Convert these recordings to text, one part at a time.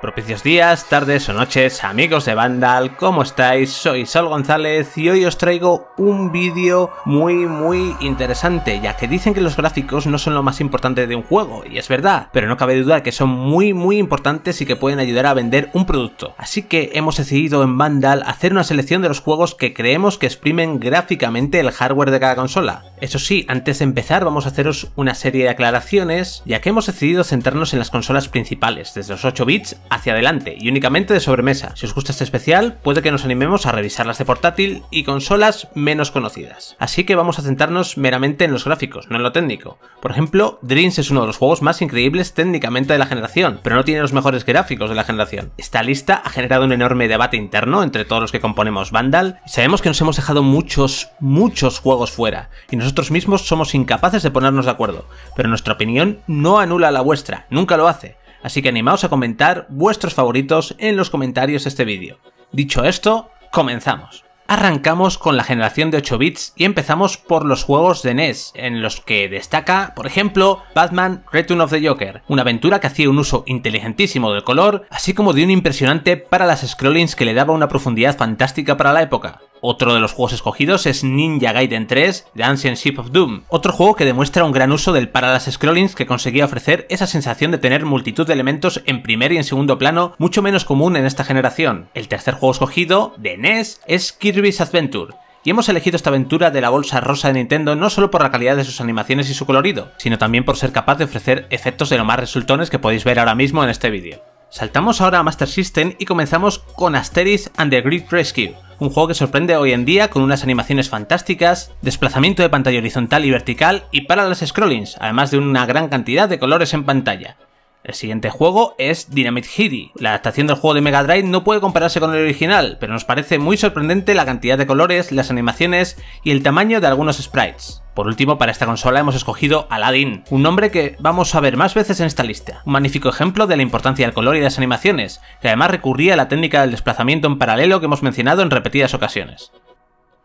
Propicios días, tardes o noches, amigos de Vandal, ¿cómo estáis? Soy Sol González y hoy os traigo un vídeo muy muy interesante, ya que dicen que los gráficos no son lo más importante de un juego, y es verdad, pero no cabe duda que son muy muy importantes y que pueden ayudar a vender un producto. Así que hemos decidido en Vandal hacer una selección de los juegos que creemos que exprimen gráficamente el hardware de cada consola. Eso sí, antes de empezar vamos a haceros una serie de aclaraciones, ya que hemos decidido centrarnos en las consolas principales, desde los 8 bits hacia adelante, y únicamente de sobremesa. Si os gusta este especial, puede que nos animemos a revisarlas de portátil y consolas menos conocidas. Así que vamos a centrarnos meramente en los gráficos, no en lo técnico. Por ejemplo, Dreams es uno de los juegos más increíbles técnicamente de la generación, pero no tiene los mejores gráficos de la generación. Esta lista ha generado un enorme debate interno entre todos los que componemos Vandal, y sabemos que nos hemos dejado muchos, muchos juegos fuera, y nos nosotros mismos somos incapaces de ponernos de acuerdo, pero nuestra opinión no anula la vuestra, nunca lo hace, así que animaos a comentar vuestros favoritos en los comentarios de este vídeo. Dicho esto, comenzamos. Arrancamos con la generación de 8 bits y empezamos por los juegos de NES, en los que destaca, por ejemplo, Batman Return of the Joker, una aventura que hacía un uso inteligentísimo del color, así como de un impresionante para las scrollings que le daba una profundidad fantástica para la época. Otro de los juegos escogidos es Ninja Gaiden 3, The Ancient Ship of Doom, otro juego que demuestra un gran uso del parallax scrollings que conseguía ofrecer esa sensación de tener multitud de elementos en primer y en segundo plano, mucho menos común en esta generación. El tercer juego escogido, de NES, es Kirby's Adventure, y hemos elegido esta aventura de la bolsa rosa de Nintendo no solo por la calidad de sus animaciones y su colorido, sino también por ser capaz de ofrecer efectos de lo más resultones que podéis ver ahora mismo en este vídeo. Saltamos ahora a Master System y comenzamos con Asteris and the Great Rescue, un juego que sorprende hoy en día con unas animaciones fantásticas, desplazamiento de pantalla horizontal y vertical y para las scrollings, además de una gran cantidad de colores en pantalla. El siguiente juego es Dynamite Heady. La adaptación del juego de Mega Drive no puede compararse con el original, pero nos parece muy sorprendente la cantidad de colores, las animaciones y el tamaño de algunos sprites. Por último, para esta consola hemos escogido Aladdin, un nombre que vamos a ver más veces en esta lista. Un magnífico ejemplo de la importancia del color y las animaciones, que además recurría a la técnica del desplazamiento en paralelo que hemos mencionado en repetidas ocasiones.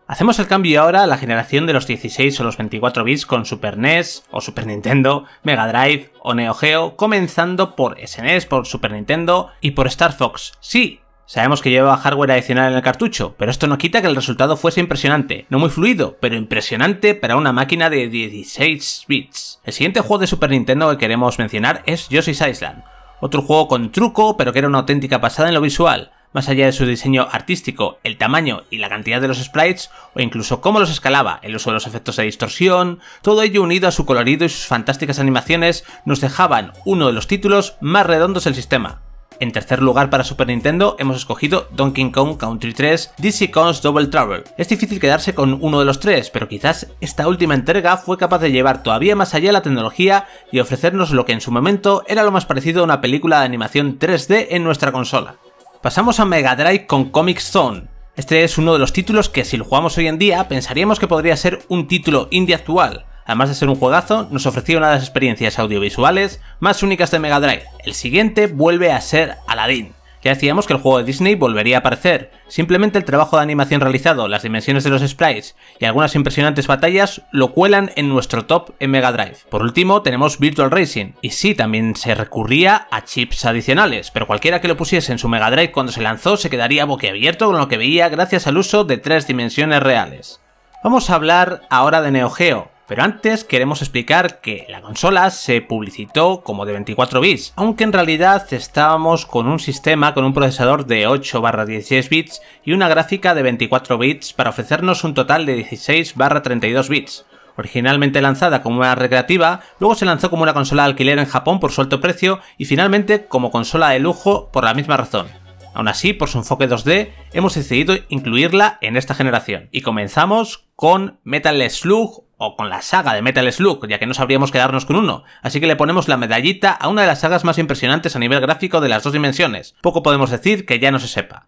Hacemos el cambio ahora a la generación de los 16 o los 24 bits con Super NES o Super Nintendo, Mega Drive o Neo Geo, comenzando por SNES, e por Super Nintendo y por Star Fox. Sí, Sabemos que llevaba hardware adicional en el cartucho, pero esto no quita que el resultado fuese impresionante. No muy fluido, pero impresionante para una máquina de 16 bits. El siguiente juego de Super Nintendo que queremos mencionar es Yoshi's Island. Otro juego con truco, pero que era una auténtica pasada en lo visual más allá de su diseño artístico, el tamaño y la cantidad de los sprites, o incluso cómo los escalaba, el uso de los efectos de distorsión, todo ello unido a su colorido y sus fantásticas animaciones nos dejaban uno de los títulos más redondos del sistema. En tercer lugar para Super Nintendo hemos escogido Donkey Kong Country 3 DC Kong's Double Trouble. Es difícil quedarse con uno de los tres, pero quizás esta última entrega fue capaz de llevar todavía más allá la tecnología y ofrecernos lo que en su momento era lo más parecido a una película de animación 3D en nuestra consola pasamos a Mega Drive con Comic Zone. Este es uno de los títulos que si lo jugamos hoy en día pensaríamos que podría ser un título indie actual. Además de ser un juegazo, nos ofrecía una de las experiencias audiovisuales más únicas de Mega Drive. El siguiente vuelve a ser Aladdin. Ya decíamos que el juego de Disney volvería a aparecer. Simplemente el trabajo de animación realizado, las dimensiones de los sprites y algunas impresionantes batallas lo cuelan en nuestro top en Mega Drive. Por último, tenemos Virtual Racing, y sí, también se recurría a chips adicionales, pero cualquiera que lo pusiese en su Mega Drive cuando se lanzó se quedaría boquiabierto con lo que veía gracias al uso de tres dimensiones reales. Vamos a hablar ahora de Neo Geo, pero antes queremos explicar que la consola se publicitó como de 24 bits, aunque en realidad estábamos con un sistema con un procesador de 8 barra 16 bits y una gráfica de 24 bits para ofrecernos un total de 16 barra 32 bits. Originalmente lanzada como una recreativa, luego se lanzó como una consola de alquiler en Japón por su alto precio y finalmente como consola de lujo por la misma razón. Aún así, por su enfoque 2D, hemos decidido incluirla en esta generación. Y comenzamos con Metal Slug o con la saga de Metal Slug, ya que no sabríamos quedarnos con uno, así que le ponemos la medallita a una de las sagas más impresionantes a nivel gráfico de las dos dimensiones. Poco podemos decir que ya no se sepa.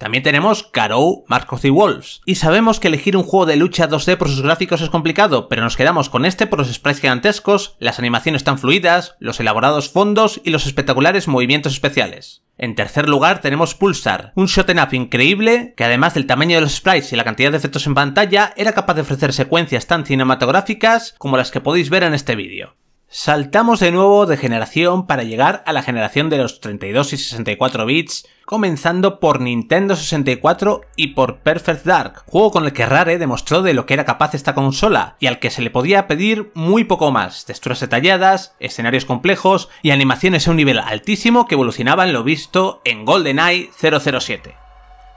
También tenemos Karou Mark y Wolves. Y sabemos que elegir un juego de lucha 2D por sus gráficos es complicado, pero nos quedamos con este por los sprites gigantescos, las animaciones tan fluidas, los elaborados fondos y los espectaculares movimientos especiales. En tercer lugar tenemos Pulsar, un shot up increíble que además del tamaño de los sprites y la cantidad de efectos en pantalla era capaz de ofrecer secuencias tan cinematográficas como las que podéis ver en este vídeo. Saltamos de nuevo de generación para llegar a la generación de los 32 y 64 bits, comenzando por Nintendo 64 y por Perfect Dark, juego con el que Rare demostró de lo que era capaz esta consola y al que se le podía pedir muy poco más, texturas detalladas, escenarios complejos y animaciones a un nivel altísimo que evolucionaban lo visto en GoldenEye 007.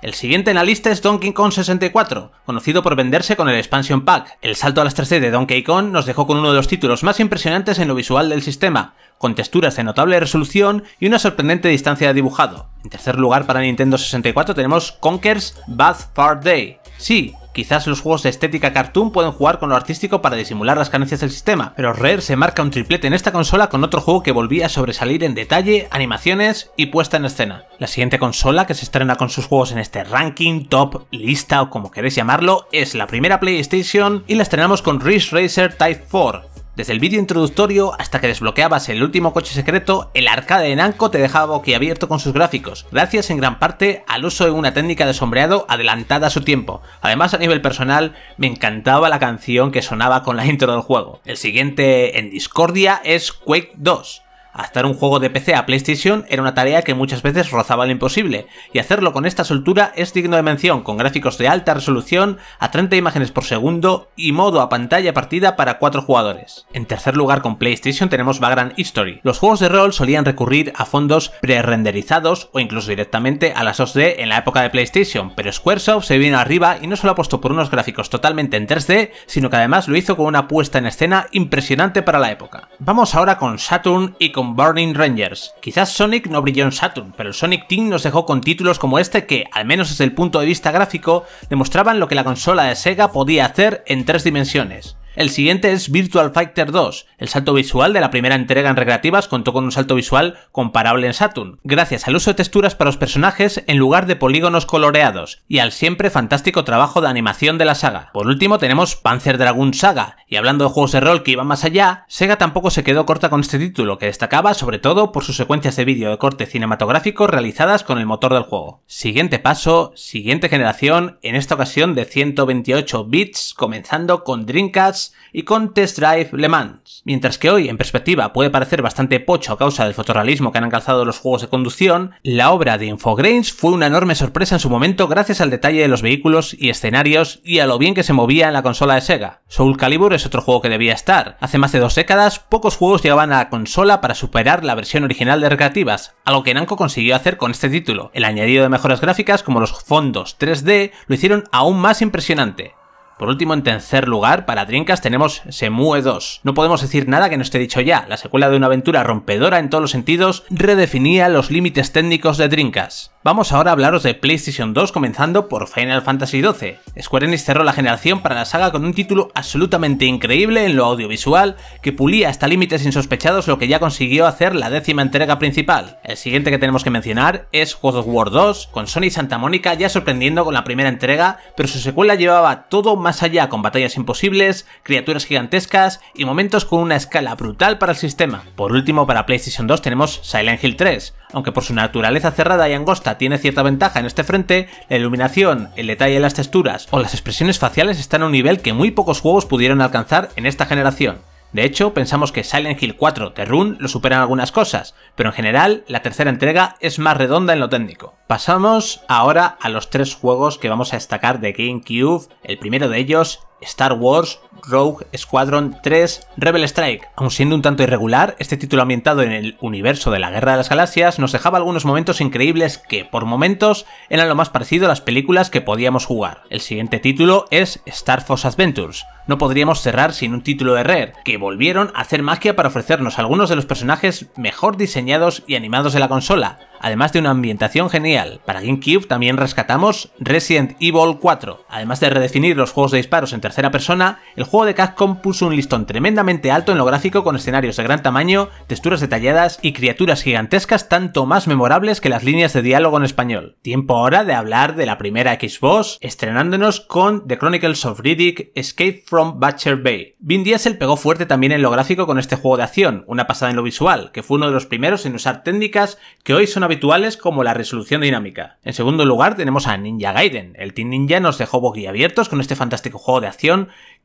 El siguiente en la lista es Donkey Kong 64, conocido por venderse con el Expansion Pack. El salto a las 3D de Donkey Kong nos dejó con uno de los títulos más impresionantes en lo visual del sistema, con texturas de notable resolución y una sorprendente distancia de dibujado. En tercer lugar para Nintendo 64 tenemos Conker's Bad Far Day. Sí, Quizás los juegos de estética cartoon pueden jugar con lo artístico para disimular las carencias del sistema, pero Rare se marca un triplete en esta consola con otro juego que volvía a sobresalir en detalle, animaciones y puesta en escena. La siguiente consola que se estrena con sus juegos en este ranking, top, lista o como queréis llamarlo, es la primera PlayStation y la estrenamos con Ridge Racer Type 4, desde el vídeo introductorio hasta que desbloqueabas el último coche secreto, el arcade de Namco te dejaba boquiabierto con sus gráficos, gracias en gran parte al uso de una técnica de sombreado adelantada a su tiempo. Además, a nivel personal, me encantaba la canción que sonaba con la intro del juego. El siguiente en Discordia es Quake 2. Hacer un juego de PC a PlayStation era una tarea que muchas veces rozaba lo imposible, y hacerlo con esta soltura es digno de mención, con gráficos de alta resolución, a 30 imágenes por segundo y modo a pantalla partida para 4 jugadores. En tercer lugar con PlayStation tenemos Vagrant History. Los juegos de rol solían recurrir a fondos pre-renderizados o incluso directamente a las 2D en la época de PlayStation, pero Squaresoft se vino arriba y no solo apostó por unos gráficos totalmente en 3D, sino que además lo hizo con una puesta en escena impresionante para la época. Vamos ahora con Saturn y con Burning Rangers. Quizás Sonic no brilló en Saturn, pero Sonic Team nos dejó con títulos como este que, al menos desde el punto de vista gráfico, demostraban lo que la consola de Sega podía hacer en tres dimensiones. El siguiente es Virtual Fighter 2. El salto visual de la primera entrega en recreativas contó con un salto visual comparable en Saturn, gracias al uso de texturas para los personajes en lugar de polígonos coloreados y al siempre fantástico trabajo de animación de la saga. Por último tenemos Panzer Dragon Saga, y hablando de juegos de rol que iban más allá, Sega tampoco se quedó corta con este título, que destacaba sobre todo por sus secuencias de vídeo de corte cinematográfico realizadas con el motor del juego. Siguiente paso, siguiente generación, en esta ocasión de 128 bits, comenzando con Dreamcast y con Test Drive Le Mans. Mientras que hoy, en perspectiva, puede parecer bastante pocho a causa del fotorrealismo que han alcanzado los juegos de conducción, la obra de Infogrames fue una enorme sorpresa en su momento gracias al detalle de los vehículos y escenarios y a lo bien que se movía en la consola de Sega. Soul Calibur es otro juego que debía estar. Hace más de dos décadas, pocos juegos llegaban a la consola para superar la versión original de recreativas, algo que Namco consiguió hacer con este título. El añadido de mejoras gráficas como los fondos 3D lo hicieron aún más impresionante. Por último, en tercer lugar, para Dreamcast tenemos Semue 2. No podemos decir nada que no esté dicho ya. La secuela de una aventura rompedora en todos los sentidos redefinía los límites técnicos de Dreamcast. Vamos ahora a hablaros de PlayStation 2 comenzando por Final Fantasy XII. Square Enix cerró la generación para la saga con un título absolutamente increíble en lo audiovisual que pulía hasta límites insospechados lo que ya consiguió hacer la décima entrega principal. El siguiente que tenemos que mencionar es God of War 2 con Sony Santa Mónica ya sorprendiendo con la primera entrega pero su secuela llevaba todo más allá con batallas imposibles, criaturas gigantescas y momentos con una escala brutal para el sistema. Por último, para PlayStation 2 tenemos Silent Hill 3. Aunque por su naturaleza cerrada y angosta tiene cierta ventaja en este frente, la iluminación, el detalle de las texturas o las expresiones faciales están a un nivel que muy pocos juegos pudieron alcanzar en esta generación. De hecho, pensamos que Silent Hill 4 de Run lo superan algunas cosas, pero en general la tercera entrega es más redonda en lo técnico. Pasamos ahora a los tres juegos que vamos a destacar de GameCube, el primero de ellos Star Wars Rogue Squadron 3 Rebel Strike. Aun siendo un tanto irregular, este título ambientado en el universo de la Guerra de las Galaxias nos dejaba algunos momentos increíbles que, por momentos, eran lo más parecido a las películas que podíamos jugar. El siguiente título es Star Force Adventures. No podríamos cerrar sin un título de Rare, que volvieron a hacer magia para ofrecernos algunos de los personajes mejor diseñados y animados de la consola, además de una ambientación genial. Para GameCube también rescatamos Resident Evil 4, además de redefinir los juegos de disparos en tercera persona, el juego de Capcom puso un listón tremendamente alto en lo gráfico con escenarios de gran tamaño, texturas detalladas y criaturas gigantescas tanto más memorables que las líneas de diálogo en español. Tiempo ahora de hablar de la primera Xbox, estrenándonos con The Chronicles of Riddick Escape from Butcher Bay. Vin Diesel pegó fuerte también en lo gráfico con este juego de acción, una pasada en lo visual, que fue uno de los primeros en usar técnicas que hoy son habituales como la resolución dinámica. En segundo lugar tenemos a Ninja Gaiden, el Team Ninja nos dejó abiertos con este fantástico juego de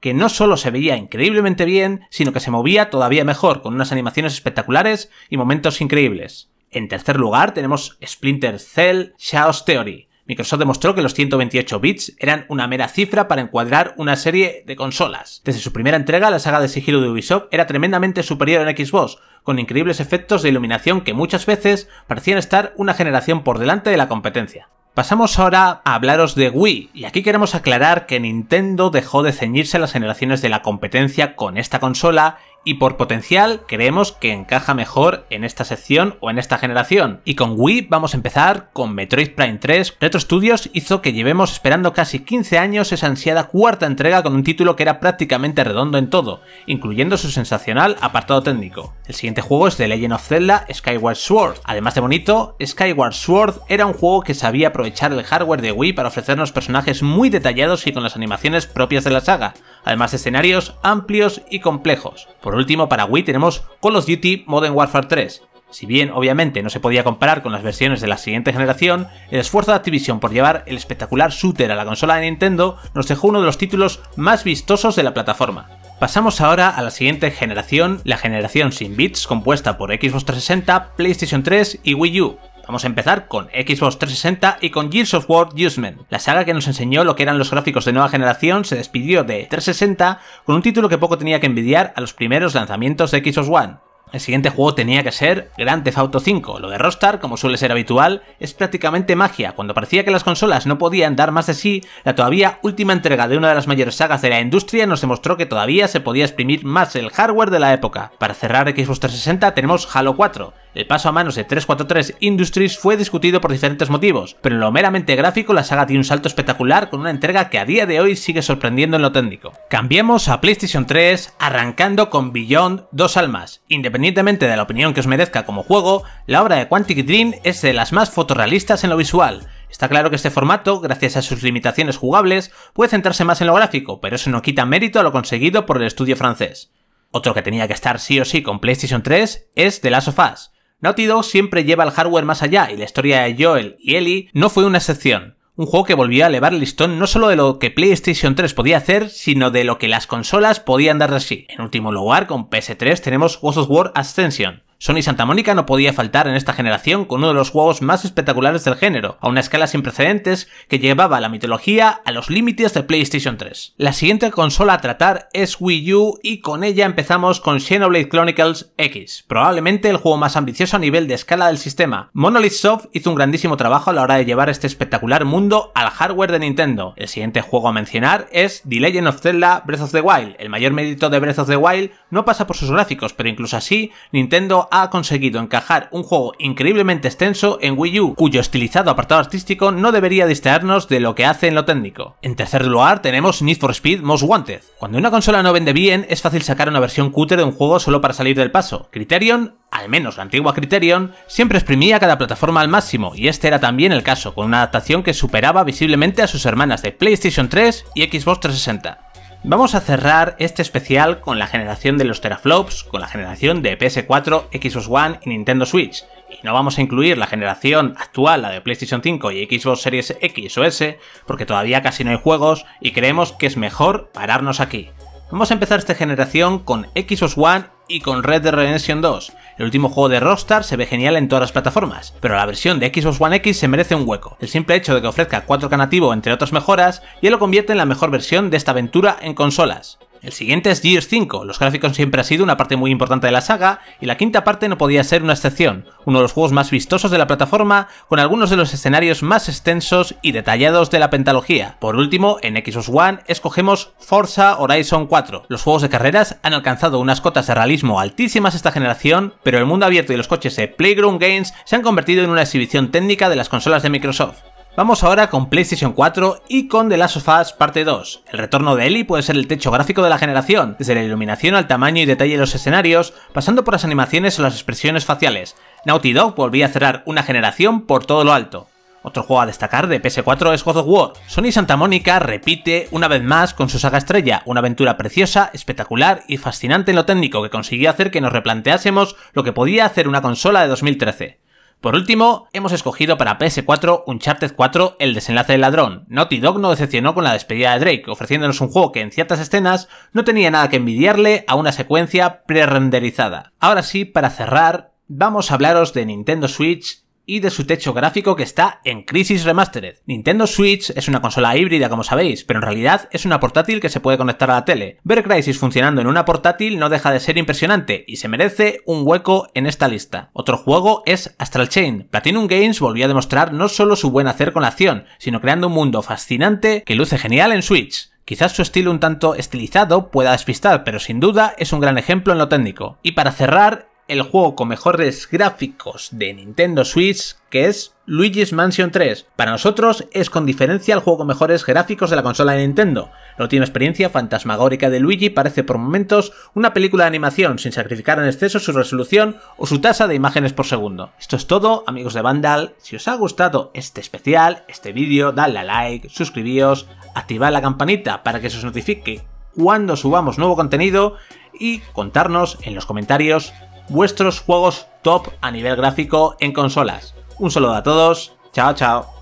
que no solo se veía increíblemente bien, sino que se movía todavía mejor, con unas animaciones espectaculares y momentos increíbles. En tercer lugar tenemos Splinter Cell Chaos Theory. Microsoft demostró que los 128 bits eran una mera cifra para encuadrar una serie de consolas. Desde su primera entrega, la saga de sigilo de Ubisoft era tremendamente superior en Xbox, con increíbles efectos de iluminación que muchas veces parecían estar una generación por delante de la competencia. Pasamos ahora a hablaros de Wii, y aquí queremos aclarar que Nintendo dejó de ceñirse a las generaciones de la competencia con esta consola y por potencial creemos que encaja mejor en esta sección o en esta generación. Y con Wii vamos a empezar con Metroid Prime 3. Retro Studios hizo que llevemos esperando casi 15 años esa ansiada cuarta entrega con un título que era prácticamente redondo en todo, incluyendo su sensacional apartado técnico. El siguiente juego es The Legend of Zelda Skyward Sword. Además de bonito, Skyward Sword era un juego que sabía aprovechar el hardware de Wii para ofrecernos personajes muy detallados y con las animaciones propias de la saga, además de escenarios amplios y complejos. Por último, para Wii tenemos Call of Duty Modern Warfare 3. Si bien obviamente no se podía comparar con las versiones de la siguiente generación, el esfuerzo de Activision por llevar el espectacular shooter a la consola de Nintendo nos dejó uno de los títulos más vistosos de la plataforma. Pasamos ahora a la siguiente generación, la generación sin bits compuesta por Xbox 360, PlayStation 3 y Wii U. Vamos a empezar con Xbox 360 y con Gears of War Usement. La saga que nos enseñó lo que eran los gráficos de nueva generación se despidió de 360 con un título que poco tenía que envidiar a los primeros lanzamientos de Xbox One. El siguiente juego tenía que ser Grand Theft Auto 5. Lo de Rockstar, como suele ser habitual, es prácticamente magia. Cuando parecía que las consolas no podían dar más de sí, la todavía última entrega de una de las mayores sagas de la industria nos demostró que todavía se podía exprimir más el hardware de la época. Para cerrar Xbox 360 tenemos Halo 4, el paso a manos de 343 Industries fue discutido por diferentes motivos, pero en lo meramente gráfico la saga dio un salto espectacular con una entrega que a día de hoy sigue sorprendiendo en lo técnico. Cambiemos a PlayStation 3 arrancando con Beyond Dos Almas. Independientemente de la opinión que os merezca como juego, la obra de Quantic Dream es de las más fotorrealistas en lo visual, Está claro que este formato, gracias a sus limitaciones jugables, puede centrarse más en lo gráfico, pero eso no quita mérito a lo conseguido por el estudio francés. Otro que tenía que estar sí o sí con PlayStation 3 es The Last of Us. Naughty Dog siempre lleva el hardware más allá y la historia de Joel y Ellie no fue una excepción. Un juego que volvió a elevar el listón no solo de lo que PlayStation 3 podía hacer, sino de lo que las consolas podían dar de En último lugar, con PS3 tenemos Ghost of War Ascension, Sony Santa Mónica no podía faltar en esta generación con uno de los juegos más espectaculares del género, a una escala sin precedentes que llevaba la mitología a los límites de PlayStation 3. La siguiente consola a tratar es Wii U y con ella empezamos con Xenoblade Chronicles X, probablemente el juego más ambicioso a nivel de escala del sistema. Monolith Soft hizo un grandísimo trabajo a la hora de llevar este espectacular mundo al hardware de Nintendo. El siguiente juego a mencionar es The Legend of Zelda Breath of the Wild. El mayor mérito de Breath of the Wild no pasa por sus gráficos, pero incluso así, Nintendo ha conseguido encajar un juego increíblemente extenso en Wii U, cuyo estilizado apartado artístico no debería distraernos de lo que hace en lo técnico. En tercer lugar tenemos Need for Speed Most Wanted. Cuando una consola no vende bien, es fácil sacar una versión cuter de un juego solo para salir del paso. Criterion al menos la antigua Criterion, siempre exprimía cada plataforma al máximo, y este era también el caso, con una adaptación que superaba visiblemente a sus hermanas de PlayStation 3 y Xbox 360. Vamos a cerrar este especial con la generación de los teraflops, con la generación de PS4, Xbox One y Nintendo Switch. Y no vamos a incluir la generación actual, la de PlayStation 5 y Xbox Series X o S, porque todavía casi no hay juegos y creemos que es mejor pararnos aquí. Vamos a empezar esta generación con Xbox One y con Red Dead Redemption 2. El último juego de Rockstar se ve genial en todas las plataformas, pero la versión de Xbox One X se merece un hueco. El simple hecho de que ofrezca 4K nativo entre otras mejoras ya lo convierte en la mejor versión de esta aventura en consolas. El siguiente es Gears 5, los gráficos siempre ha sido una parte muy importante de la saga, y la quinta parte no podía ser una excepción, uno de los juegos más vistosos de la plataforma, con algunos de los escenarios más extensos y detallados de la pentalogía. Por último, en Xbox One escogemos Forza Horizon 4. Los juegos de carreras han alcanzado unas cotas de realismo altísimas esta generación, pero el mundo abierto y los coches de Playground Games se han convertido en una exhibición técnica de las consolas de Microsoft. Vamos ahora con PlayStation 4 y con The Last of Us Parte 2. El retorno de Ellie puede ser el techo gráfico de la generación, desde la iluminación al tamaño y detalle de los escenarios, pasando por las animaciones o las expresiones faciales. Naughty Dog volvía a cerrar una generación por todo lo alto. Otro juego a destacar de PS4 es God of War. Sony Santa Mónica repite una vez más con su saga estrella, una aventura preciosa, espectacular y fascinante en lo técnico que consiguió hacer que nos replanteásemos lo que podía hacer una consola de 2013. Por último, hemos escogido para PS4 Uncharted 4 El desenlace del ladrón. Naughty Dog no decepcionó con la despedida de Drake, ofreciéndonos un juego que en ciertas escenas no tenía nada que envidiarle a una secuencia pre-renderizada. Ahora sí, para cerrar, vamos a hablaros de Nintendo Switch y de su techo gráfico que está en Crisis Remastered. Nintendo Switch es una consola híbrida como sabéis, pero en realidad es una portátil que se puede conectar a la tele. Ver Crisis funcionando en una portátil no deja de ser impresionante y se merece un hueco en esta lista. Otro juego es Astral Chain. Platinum Games volvió a demostrar no solo su buen hacer con la acción, sino creando un mundo fascinante que luce genial en Switch. Quizás su estilo un tanto estilizado pueda despistar, pero sin duda es un gran ejemplo en lo técnico. Y para cerrar, el juego con mejores gráficos de Nintendo Switch, que es Luigi's Mansion 3. Para nosotros es con diferencia el juego con mejores gráficos de la consola de Nintendo. La última experiencia fantasmagórica de Luigi parece por momentos una película de animación sin sacrificar en exceso su resolución o su tasa de imágenes por segundo. Esto es todo, amigos de Vandal. Si os ha gustado este especial, este vídeo, dadle a like, suscribíos, activad la campanita para que se os notifique cuando subamos nuevo contenido y contarnos en los comentarios vuestros juegos top a nivel gráfico en consolas. Un saludo a todos, chao chao.